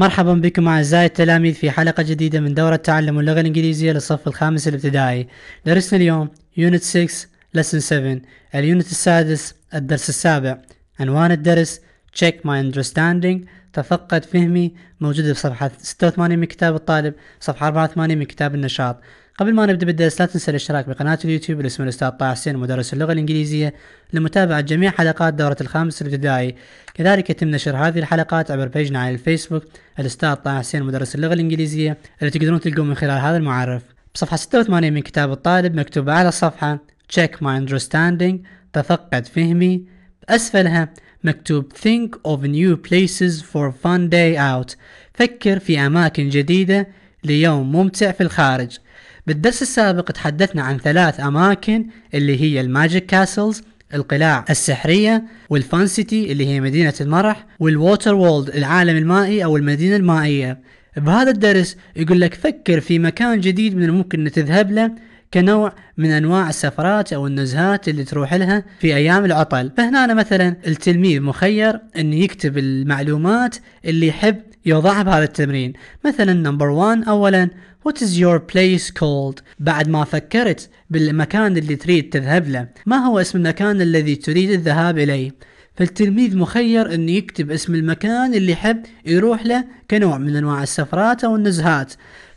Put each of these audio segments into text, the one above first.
مرحبا بكم أعزائي التلاميذ في حلقة جديدة من دورة تعلم اللغة الإنجليزية للصف الخامس الابتدائي درسنا اليوم Unit 6 لسن 7 اليونت السادس الدرس السابع عنوان الدرس Check my understanding تفقد فهمي موجودة صفحة 86 من كتاب الطالب صفحة 84 من كتاب النشاط قبل ما نبدأ بالدرس لا تنسى الاشتراك بقناة اليوتيوب باسم الأستاذ طه حسين مدرس اللغة الإنجليزية لمتابعة جميع حلقات دورة الخامس الابتدائي كذلك يتم نشر هذه الحلقات عبر بيجنا على الفيسبوك الأستاذ طه حسين مدرس اللغة الإنجليزية اللي تقدرون تلقون من خلال هذا المعرف بصفحة 86 من كتاب الطالب مكتوب على الصفحة check my understanding تفقد فهمي أسفلها مكتوب think of new places for fun day out فكر في أماكن جديدة ليوم ممتع في الخارج بالدرس السابق تحدثنا عن ثلاث أماكن اللي هي الماجيك كاسلز القلاع السحرية والفان سيتي اللي هي مدينة المرح والووتر وولد العالم المائي أو المدينة المائية بهذا الدرس يقول لك فكر في مكان جديد من الممكن تذهب له كنوع من انواع السفرات او النزهات اللي تروح لها في ايام العطل، فهنا أنا مثلا التلميذ مخير انه يكتب المعلومات اللي يحب يوضعها بهذا التمرين مثلا نمبر 1 اولا What is your place called؟ بعد ما فكرت بالمكان اللي تريد تذهب له ما هو اسم المكان الذي تريد الذهاب إليه؟ فالتلميذ مخير انه يكتب اسم المكان اللي يحب يروح له كنوع من انواع السفرات او النزهات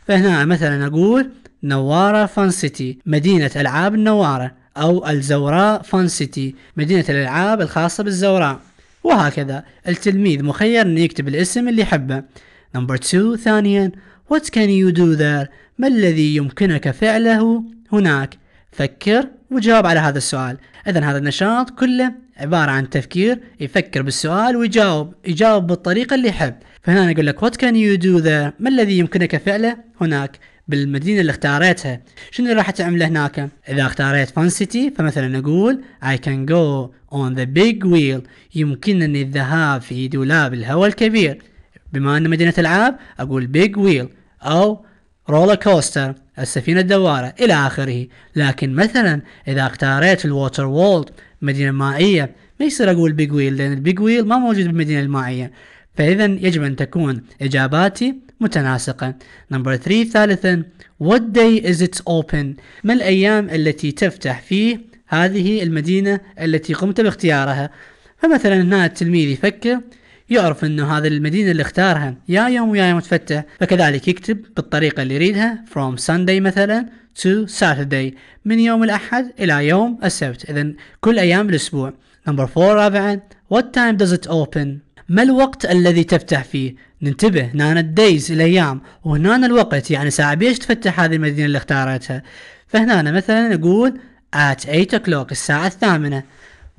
فهنا مثلا اقول نوارة فان سيتي مدينة العاب النوارة او الزوراء فان سيتي مدينة الالعاب الخاصة بالزوراء وهكذا التلميذ مخير أن يكتب الاسم اللي حبه نمبر 2 ثانيا What can you do there ما الذي يمكنك فعله هناك فكر وجاوب على هذا السؤال إذا هذا النشاط كله عبارة عن تفكير يفكر بالسؤال ويجاوب يجاوب بالطريقة اللي يحب فهنا أقول لك What can you do there ما الذي يمكنك فعله هناك بالمدينه اللي اختاريتها شنو راح تعمل هناك اذا اختاريت فان سيتي فمثلا اقول I can go on the big wheel يمكنني الذهاب في دولاب الهواء الكبير بما ان مدينه العاب اقول بيج ويل او رولر كوستر السفينة الدوارة إلى آخره لكن مثلا إذا اختاريت الووتر وولد مدينة مائية ما يصير أقول بيج ويل لأن البيج ويل ما موجود بالمدينة المائية فإذا يجب أن تكون إجاباتي متناسقة نمبر 3 ثالثا What day is it open ما الأيام التي تفتح فيه هذه المدينة التي قمت باختيارها فمثلا هنا التلميذ يفكر يعرف انه هذا المدينة اللي اختارها يا يوم ويا يوم تفتح فكذلك يكتب بالطريقة اللي يريدها from Sunday مثلا to Saturday من يوم الأحد إلى يوم السبت إذا كل أيام الأسبوع نمبر 4 رابعا What time does it open ما الوقت الذي تفتح فيه ننتبه هنا الديز الايام وهنا الوقت يعني ساعه بيش تفتح هذه المدينه اللي اختارتها فهنا مثلا نقول at 8 o'clock الساعه الثامنه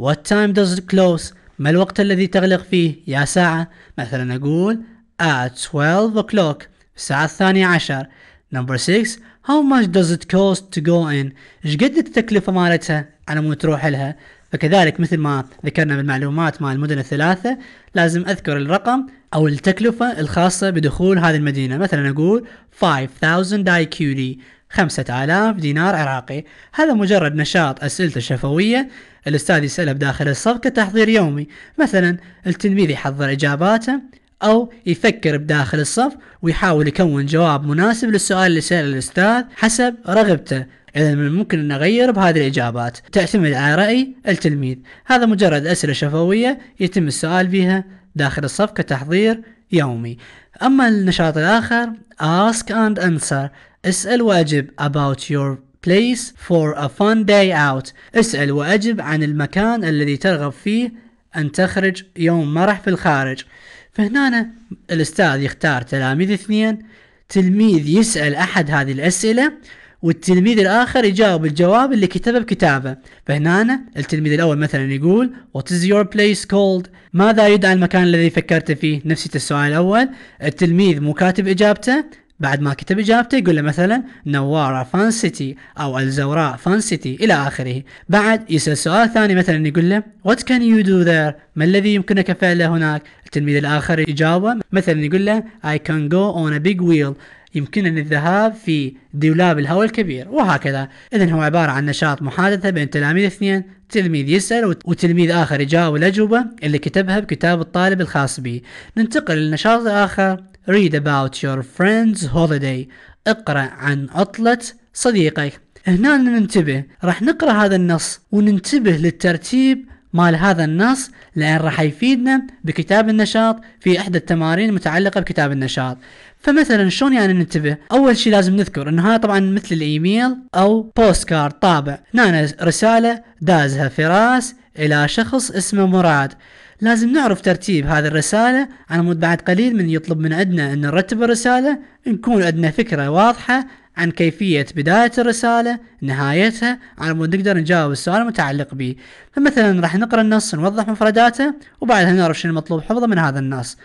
what time does it close ما الوقت الذي تغلق فيه يا ساعه مثلا اقول at 12 o'clock الساعه الثانيه عشر number 6 how much does it cost to go in ايش قد التكلفه مالتها على مود تروح لها فكذلك مثل ما ذكرنا بالمعلومات مع المدن الثلاثة لازم أذكر الرقم أو التكلفة الخاصة بدخول هذه المدينة مثلا أقول 5000 داي كيولي 5000 دينار عراقي هذا مجرد نشاط أسئلته الشفوية الأستاذ يسأله بداخل الصف كتحضير يومي مثلا التلميذ يحضر إجاباته أو يفكر بداخل الصف ويحاول يكون جواب مناسب للسؤال اللي سأله الأستاذ حسب رغبته إذا من الممكن أن أغير بهذه الإجابات تعتمد على رأي التلميذ هذا مجرد أسئلة شفوية يتم السؤال بها داخل الصف كتحضير يومي أما النشاط الآخر Ask and Answer اسأل وأجب about your place for a fun day out اسأل وأجب عن المكان الذي ترغب فيه أن تخرج يوم مرح في الخارج فهنا الاستاذ يختار تلاميذ اثنين تلميذ يسأل احد هذه الاسئلة والتلميذ الاخر يجاوب الجواب اللي كتبه بكتابه فهنا التلميذ الاول مثلا يقول what is your place called ماذا يدعى المكان الذي فكرت فيه نفس السؤال الاول التلميذ مو كاتب اجابته بعد ما كتب اجابته يقول له مثلا نواره فان سيتي او الزوراء فان سيتي الى اخره بعد يسال سؤال ثاني مثلا يقول له وات كان يو دو ذير ما الذي يمكنك فعله هناك التلميذ الاخر يجاوبه مثلا يقول له اي كان جو اون ا بيج ويل يمكنني الذهاب في دولاب الهواء الكبير وهكذا اذا هو عباره عن نشاط محادثه بين تلاميذ اثنين تلميذ يسأل وتلميذ آخر يجاوب الأجوبة اللي كتبها بكتاب الطالب الخاص به ننتقل للنشاط الآخر read about your friend's holiday اقرأ عن عطلة صديقك هنا ننتبه راح نقرأ هذا النص وننتبه للترتيب مال هذا النص لأن راح يفيدنا بكتاب النشاط في إحدى التمارين المتعلقة بكتاب النشاط فمثلا شلون يعني ننتبه أول شيء لازم نذكر أن هذا طبعا مثل الإيميل أو بوست كارد طابع هنا رسالة دازها فراس إلى شخص اسمه مراد لازم نعرف ترتيب هذه الرسالة على مود بعد قليل من يطلب من عندنا أن نرتب الرسالة نكون عندنا فكرة واضحة عن كيفية بداية الرسالة نهايتها على مود نقدر نجاوب السؤال المتعلق به فمثلا راح نقرأ النص نوضح مفرداته وبعدها نعرف شنو المطلوب حفظه من هذا النص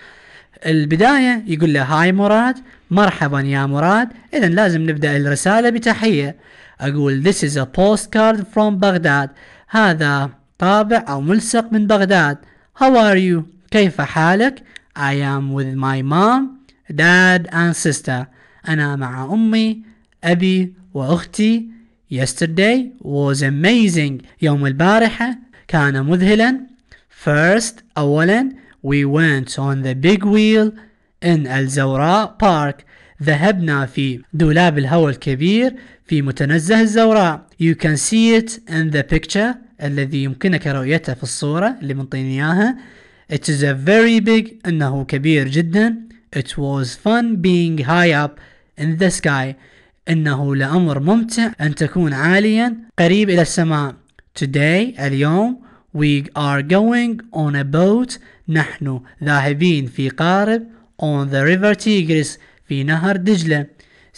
البداية يقول له هاي مراد مرحبا يا مراد إذا لازم نبدأ الرسالة بتحية أقول this is a postcard from بغداد هذا طابع أو ملصق من بغداد How are you? كيف حالك؟ I am with my mom, dad and sister. أنا مع أمي، أبي وأختي. Yesterday was amazing. يوم البارحة كان مذهلا. First أولا we went on the big wheel in الزوراء بارك. ذهبنا في دولاب الهواء الكبير في متنزه الزوراء. You can see it in the picture. الذي يمكنك رؤيته في الصورة اللي منطيني إياها It is a very big إنه كبير جدا It was fun being high up in the sky إنه لأمر ممتع أن تكون عاليا قريب إلى السماء Today اليوم We are going on a boat نحن ذاهبين في قارب on the river Tigris في نهر دجلة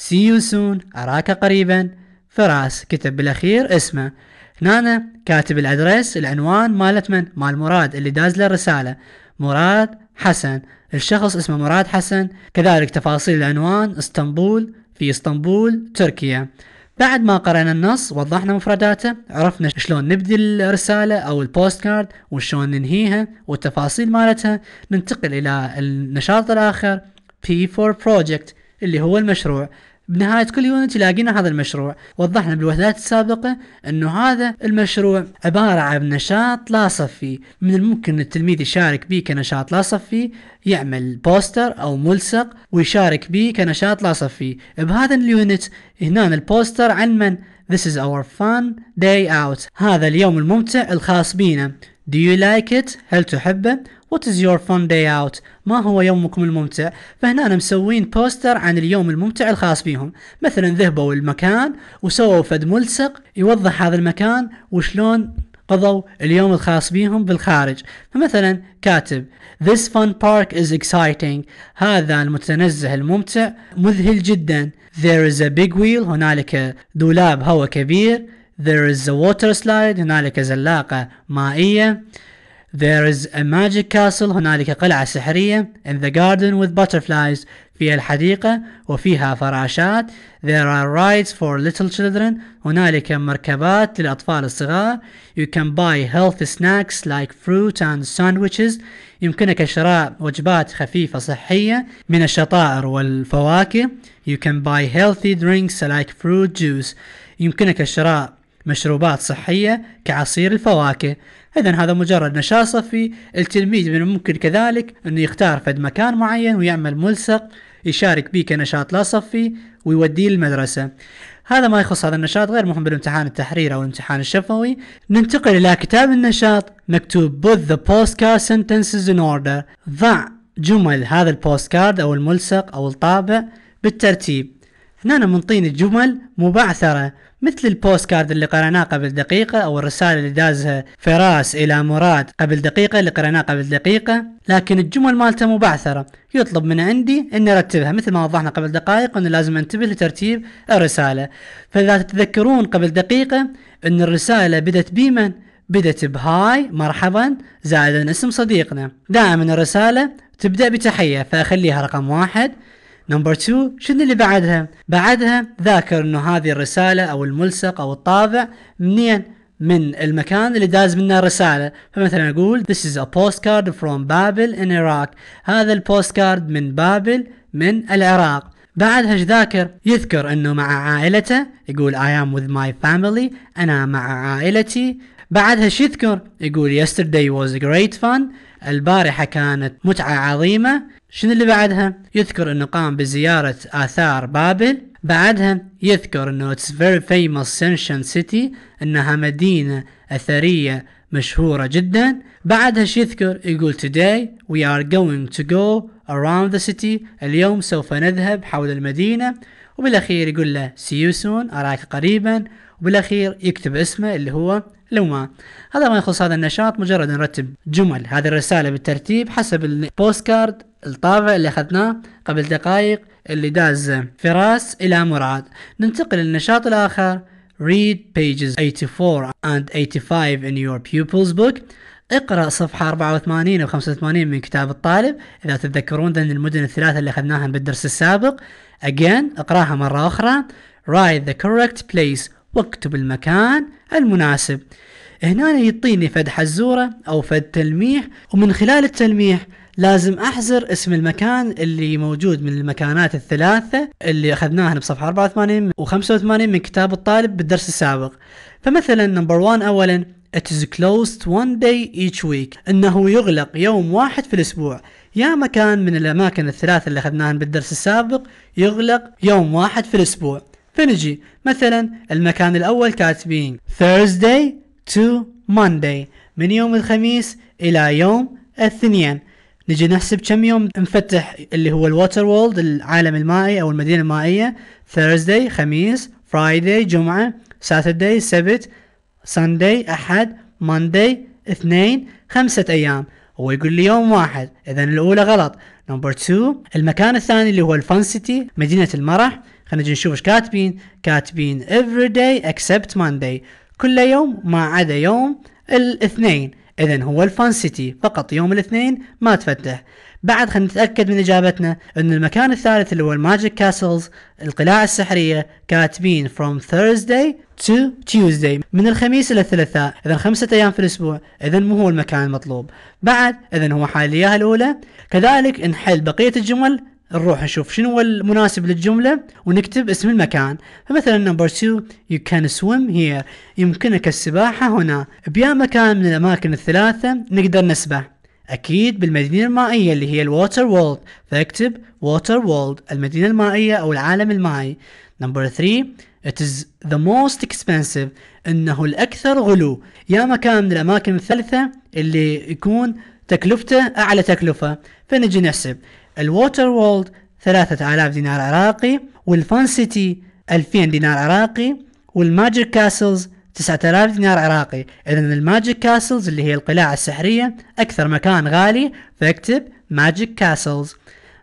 See you soon أراك قريبا فراس كتب بالأخير اسمه هنا كاتب الادرس العنوان مالت من مال مراد اللي داز له الرساله مراد حسن الشخص اسمه مراد حسن كذلك تفاصيل العنوان اسطنبول في اسطنبول تركيا بعد ما قرأنا النص وضحنا مفرداته عرفنا شلون نبدي الرسالة أو البوست كارد وشلون ننهيها والتفاصيل مالتها ننتقل إلى النشاط الآخر P4 Project اللي هو المشروع بنهاية كل يونت يلاقينا هذا المشروع وضحنا بالوحدات السابقة أنه هذا المشروع عبارة عن نشاط لا صفي من الممكن التلميذ يشارك به كنشاط لا صفي يعمل بوستر أو ملصق ويشارك به كنشاط لا صفي بهذا اليونت هنا البوستر عن من This is our fun day out هذا اليوم الممتع الخاص بينا Do you like it? هل تحبه؟ What is your fun day out? ما هو يومكم الممتع؟ فهنا أنا مسوين بوستر عن اليوم الممتع الخاص بهم مثلا ذهبوا المكان وسووا فد ملصق يوضح هذا المكان وشلون قضوا اليوم الخاص بهم بالخارج فمثلا كاتب This fun park is exciting هذا المتنزه الممتع مذهل جدا There is a big wheel هنالك دولاب هواء كبير There is a water slide هنالك زلاقة مائية There is a magic castle هنالك قلعة سحرية In the garden with butterflies في الحديقة وفيها فراشات There are rides for little children هنالك مركبات للأطفال الصغار You can buy healthy snacks like fruit and sandwiches يمكنك شراء وجبات خفيفة صحية من الشطائر والفواكه You can buy healthy drinks like fruit juice يمكنك شراء مشروبات صحية كعصير الفواكه إذا هذا مجرد نشاط صفي التلميذ من الممكن كذلك أنه يختار فد مكان معين ويعمل ملصق يشارك به كنشاط لا صفي ويوديه للمدرسة هذا ما يخص هذا النشاط غير مهم بالامتحان التحرير أو الامتحان الشفوي ننتقل إلى كتاب النشاط مكتوب put the postcard sentences in order ضع جمل هذا البوستكارد أو الملصق أو الطابع بالترتيب هنا منطيني جمل مبعثرة مثل البوست كارد اللي قرأناه قبل دقيقة أو الرسالة اللي دازها فراس إلى مراد قبل دقيقة اللي قرأناه قبل دقيقة لكن الجمل مالته مبعثرة يطلب من عندي أن أرتبها مثل ما وضحنا قبل دقائق أنه لازم أنتبه لترتيب الرسالة فإذا تتذكرون قبل دقيقة أن الرسالة بدت بمن؟ بدت بهاي مرحبا زائدا اسم صديقنا دائما الرسالة تبدأ بتحية فأخليها رقم واحد نمبر 2 شنو اللي بعدها بعدها ذاكر انه هذه الرسالة او الملصق او الطابع منين من المكان اللي داز منه الرسالة فمثلا اقول this is a postcard from Babel in Iraq هذا البوستكارد من بابل من العراق بعدها ايش ذاكر يذكر انه مع عائلته يقول I am with my family انا مع عائلتي بعدها شو يذكر؟ يقول yesterday was great fun البارحة كانت متعة عظيمة شنو اللي بعدها؟ يذكر انه قام بزيارة آثار بابل بعدها يذكر انه it's very famous ancient city انها مدينة اثرية مشهورة جدا بعدها شو يذكر؟ يقول today we are going to go around the city اليوم سوف نذهب حول المدينة وبالاخير يقول له see you soon اراك قريبا وبالاخير يكتب اسمه اللي هو لو ما هذا ما يخص هذا النشاط مجرد نرتب جمل هذه الرسالة بالترتيب حسب البوست كارد الطابع اللي أخذناه قبل دقائق اللي داز فراس إلى مراد ننتقل للنشاط الآخر Read pages 84 and 85 in your pupil's book اقرأ صفحة 84 و 85 من كتاب الطالب إذا تتذكرون ذن المدن الثلاثة اللي أخذناها بالدرس السابق Again اقرأها مرة أخرى Write the correct place واكتب المكان المناسب هنا يعطيني فد حزورة أو فد تلميح ومن خلال التلميح لازم احزر اسم المكان اللي موجود من المكانات الثلاثة اللي اخذناها بصفحة 84 و 85 من كتاب الطالب بالدرس السابق فمثلا نمبر 1 اولا It is closed one day each week انه يغلق يوم واحد في الاسبوع يا مكان من الاماكن الثلاثة اللي اخذناها بالدرس السابق يغلق يوم واحد في الاسبوع فنجي مثلا المكان الأول كاتبين Thursday to Monday من يوم الخميس إلى يوم الاثنين نجي نحسب كم يوم نفتح اللي هو الواتر وولد العالم المائي أو المدينة المائية Thursday خميس Friday جمعة Saturday سبت Sunday أحد Monday اثنين خمسة أيام هو يقول لي يوم واحد إذا الأولى غلط نمبر 2 المكان الثاني اللي هو الفان سيتي مدينة المرح خلينا نجي نشوف ايش كاتبين كاتبين every day except Monday كل يوم ما عدا يوم الاثنين اذا هو الفان سيتي فقط يوم الاثنين ما تفتح بعد خلينا نتاكد من اجابتنا ان المكان الثالث اللي هو الماجيك كاسلز القلاع السحريه كاتبين from Thursday to Tuesday من الخميس الى الثلاثاء اذا خمسة ايام في الاسبوع اذا مو هو المكان المطلوب بعد اذا هو حاليا الاولى كذلك نحل بقيه الجمل نروح نشوف شنو هو المناسب للجملة ونكتب اسم المكان فمثلا نمبر 2 you can swim here يمكنك السباحة هنا بيا مكان من الأماكن الثلاثة نقدر نسبح أكيد بالمدينة المائية اللي هي الواتر وولد فاكتب واتر وولد المدينة المائية أو العالم المائي نمبر 3 It is the most expensive إنه الأكثر غلو يا مكان من الأماكن الثالثة اللي يكون تكلفته أعلى تكلفة فنجي نحسب الووتر وولد 3000 دينار عراقي والفان سيتي 2000 دينار عراقي والماجيك كاسلز 9000 دينار عراقي اذا الماجيك كاسلز اللي هي القلاع السحرية اكثر مكان غالي فاكتب ماجيك كاسلز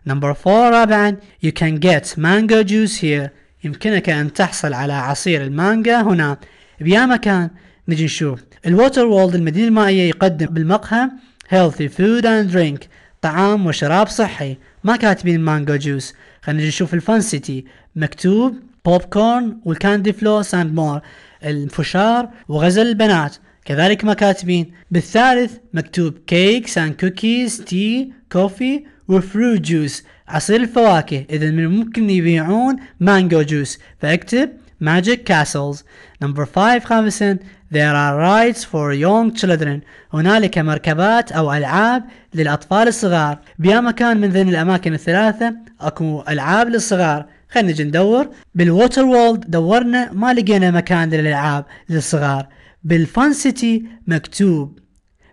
نمبر 4 رابعا you can get mango juice here يمكنك ان تحصل على عصير المانجا هنا بيا مكان نجي نشوف الووتر وولد المدينة المائية يقدم بالمقهى healthy food and drink طعام وشراب صحي ما كاتبين مانجو جوس خلينا نشوف الفان سيتي مكتوب بوب كورن والكاندي فلوس اند مور الفشار وغزل البنات كذلك ما كاتبين بالثالث مكتوب كيكس اند كوكيز تي كوفي وفروت جوس عصير الفواكه اذا من الممكن يبيعون مانجو جوس فاكتب ماجيك كاسلز نمبر 5 خامسا There are rides for young children. هنالك مركبات أو ألعاب للأطفال الصغار. بيا مكان من ذين الأماكن الثلاثة أكو ألعاب للصغار. خلينا نجي ندور بالووتر وولد دورنا ما لقينا مكان للألعاب للصغار. بالفان سيتي مكتوب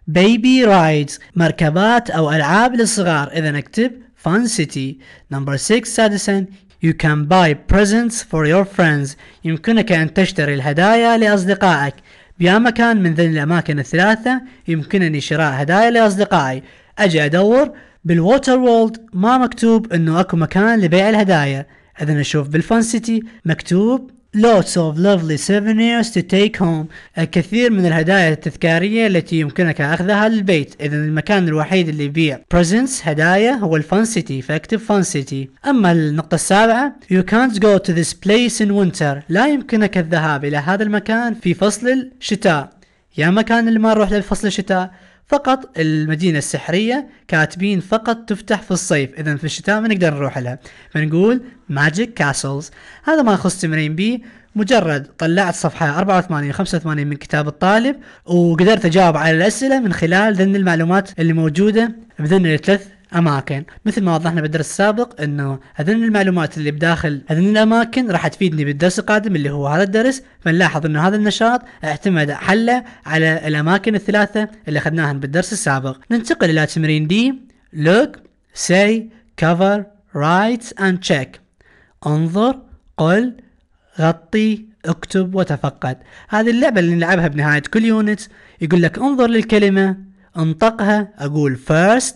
بيبي رايدز مركبات أو ألعاب للصغار. إذا نكتب فان سيتي. نمبر 6 سادسا You can buy presents for your friends. يمكنك أن تشتري الهدايا لأصدقائك. بيا مكان من ذي الأماكن الثلاثة يمكنني شراء هدايا لأصدقائي أجي أدور بالووتر وولد ما مكتوب أنه أكو مكان لبيع الهدايا إذا أشوف بالفان سيتي مكتوب lots of lovely souvenirs to take home الكثير من الهدايا التذكارية التي يمكنك أخذها للبيت إذا المكان الوحيد اللي يبيع presents هدايا هو الفان سيتي فاكتب فان سيتي أما النقطة السابعة you can't go to this place in winter لا يمكنك الذهاب إلى هذا المكان في فصل الشتاء يا مكان اللي ما نروح له في فصل الشتاء فقط المدينة السحرية كاتبين فقط تفتح في الصيف إذا في الشتاء ما نقدر نروح لها فنقول ماجيك كاسلز هذا ما يخص تمرين بي مجرد طلعت صفحة 84 85 من كتاب الطالب وقدرت أجاوب على الأسئلة من خلال ذن المعلومات اللي موجودة بذن الثلاث اماكن مثل ما وضحنا بالدرس السابق انه هذين المعلومات اللي بداخل هذين الاماكن راح تفيدني بالدرس القادم اللي هو هذا الدرس فنلاحظ انه هذا النشاط اعتمد حله على الاماكن الثلاثه اللي اخذناها بالدرس السابق ننتقل الى تمرين دي look say cover write and check انظر قل غطي اكتب وتفقد هذه اللعبة اللي نلعبها بنهاية كل يونت يقول لك انظر للكلمة انطقها اقول first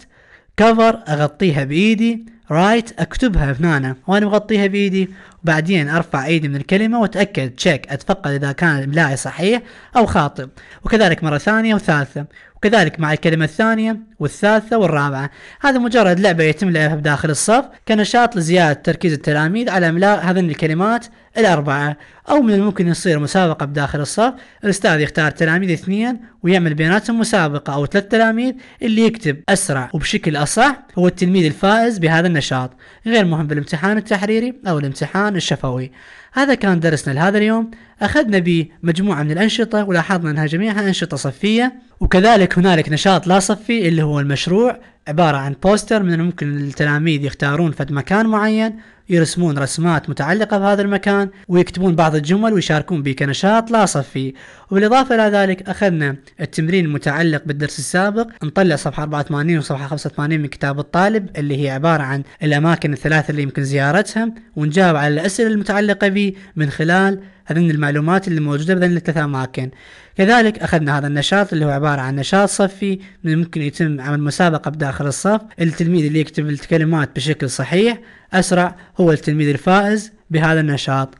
كفر اغطيها بايدي رايت اكتبها هنا وانا مغطيها بايدي وبعدين ارفع ايدي من الكلمه واتاكد تشيك اتفقد اذا كان املائي صحيح او خاطئ وكذلك مره ثانيه وثالثه وكذلك مع الكلمه الثانيه والثالثة والرابعة هذا مجرد لعبة يتم لعبها بداخل الصف كنشاط لزيادة تركيز التلاميذ على إملاء هذين الكلمات الأربعة أو من الممكن يصير مسابقة بداخل الصف الأستاذ يختار تلاميذ اثنين ويعمل بيناتهم مسابقة أو ثلاث تلاميذ اللي يكتب أسرع وبشكل أصح هو التلميذ الفائز بهذا النشاط غير مهم بالامتحان التحريري أو الامتحان الشفوي هذا كان درسنا لهذا اليوم أخذنا به مجموعة من الأنشطة ولاحظنا أنها جميعها أنشطة صفية وكذلك هنالك نشاط لا صفي اللي هو هو المشروع عبارة عن بوستر من الممكن التلاميذ يختارون فد مكان معين يرسمون رسمات متعلقة بهذا المكان ويكتبون بعض الجمل ويشاركون به كنشاط لا صفي وبالإضافة إلى ذلك أخذنا التمرين المتعلق بالدرس السابق نطلع صفحة 84 وصفحة 85 من كتاب الطالب اللي هي عبارة عن الأماكن الثلاثة اللي يمكن زيارتها ونجاوب على الأسئلة المتعلقة به من خلال هذين المعلومات اللي موجودة بذن الثلاث أماكن كذلك أخذنا هذا النشاط اللي هو عبارة عن نشاط صفي من ممكن يتم عمل مسابقة بداخل داخل الصف التلميذ اللي يكتب الكلمات بشكل صحيح أسرع هو التلميذ الفائز بهذا النشاط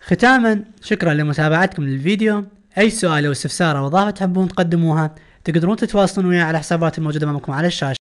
ختاما شكرا لمتابعتكم للفيديو أي سؤال أو استفسار أو إضافة تحبون تقدموها تقدرون تتواصلون وياي على حسابات الموجودة أمامكم على الشاشة